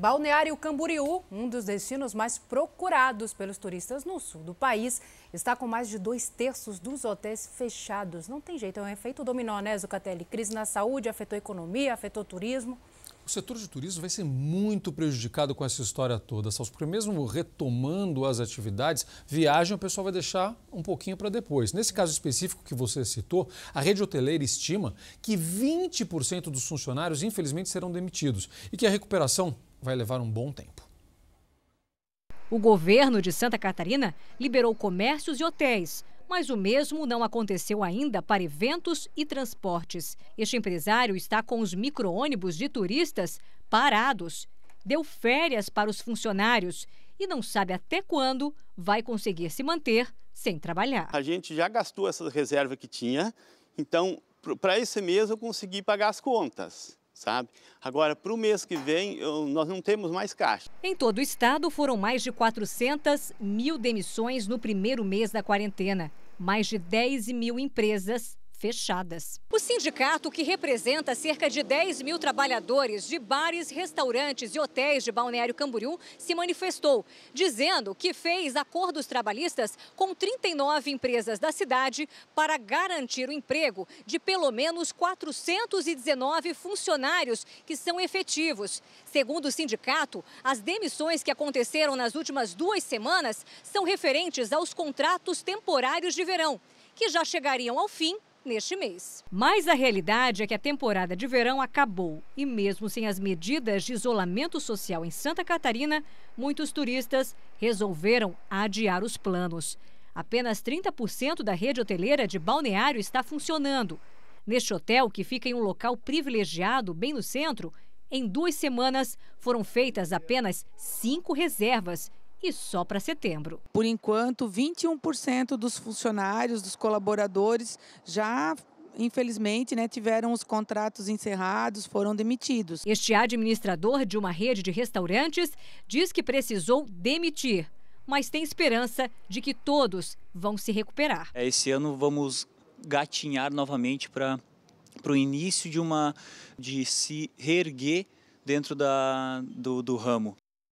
Balneário Camboriú, um dos destinos mais procurados pelos turistas no sul do país, está com mais de dois terços dos hotéis fechados. Não tem jeito, é um efeito dominó, né, Zucatelli? Crise na saúde afetou a economia, afetou o turismo. O setor de turismo vai ser muito prejudicado com essa história toda, Salso, porque mesmo retomando as atividades, viagem o pessoal vai deixar um pouquinho para depois. Nesse caso específico que você citou, a rede hoteleira estima que 20% dos funcionários, infelizmente, serão demitidos e que a recuperação vai levar um bom tempo. O governo de Santa Catarina liberou comércios e hotéis, mas o mesmo não aconteceu ainda para eventos e transportes. Este empresário está com os micro-ônibus de turistas parados, deu férias para os funcionários e não sabe até quando vai conseguir se manter sem trabalhar. A gente já gastou essa reserva que tinha, então para esse mês eu consegui pagar as contas sabe? Agora, para o mês que vem, eu, nós não temos mais caixa. Em todo o estado, foram mais de 400 mil demissões no primeiro mês da quarentena. Mais de 10 mil empresas fechadas. O sindicato, que representa cerca de 10 mil trabalhadores de bares, restaurantes e hotéis de Balneário Camboriú, se manifestou, dizendo que fez acordos trabalhistas com 39 empresas da cidade para garantir o emprego de pelo menos 419 funcionários que são efetivos. Segundo o sindicato, as demissões que aconteceram nas últimas duas semanas são referentes aos contratos temporários de verão, que já chegariam ao fim neste mês. Mas a realidade é que a temporada de verão acabou e, mesmo sem as medidas de isolamento social em Santa Catarina, muitos turistas resolveram adiar os planos. Apenas 30% da rede hoteleira de balneário está funcionando. Neste hotel, que fica em um local privilegiado, bem no centro, em duas semanas foram feitas apenas cinco reservas e só para setembro. Por enquanto, 21% dos funcionários, dos colaboradores já infelizmente, né, tiveram os contratos encerrados, foram demitidos. Este administrador de uma rede de restaurantes diz que precisou demitir, mas tem esperança de que todos vão se recuperar. É, esse ano vamos gatinhar novamente para o início de uma de se reerguer dentro da, do, do ramo.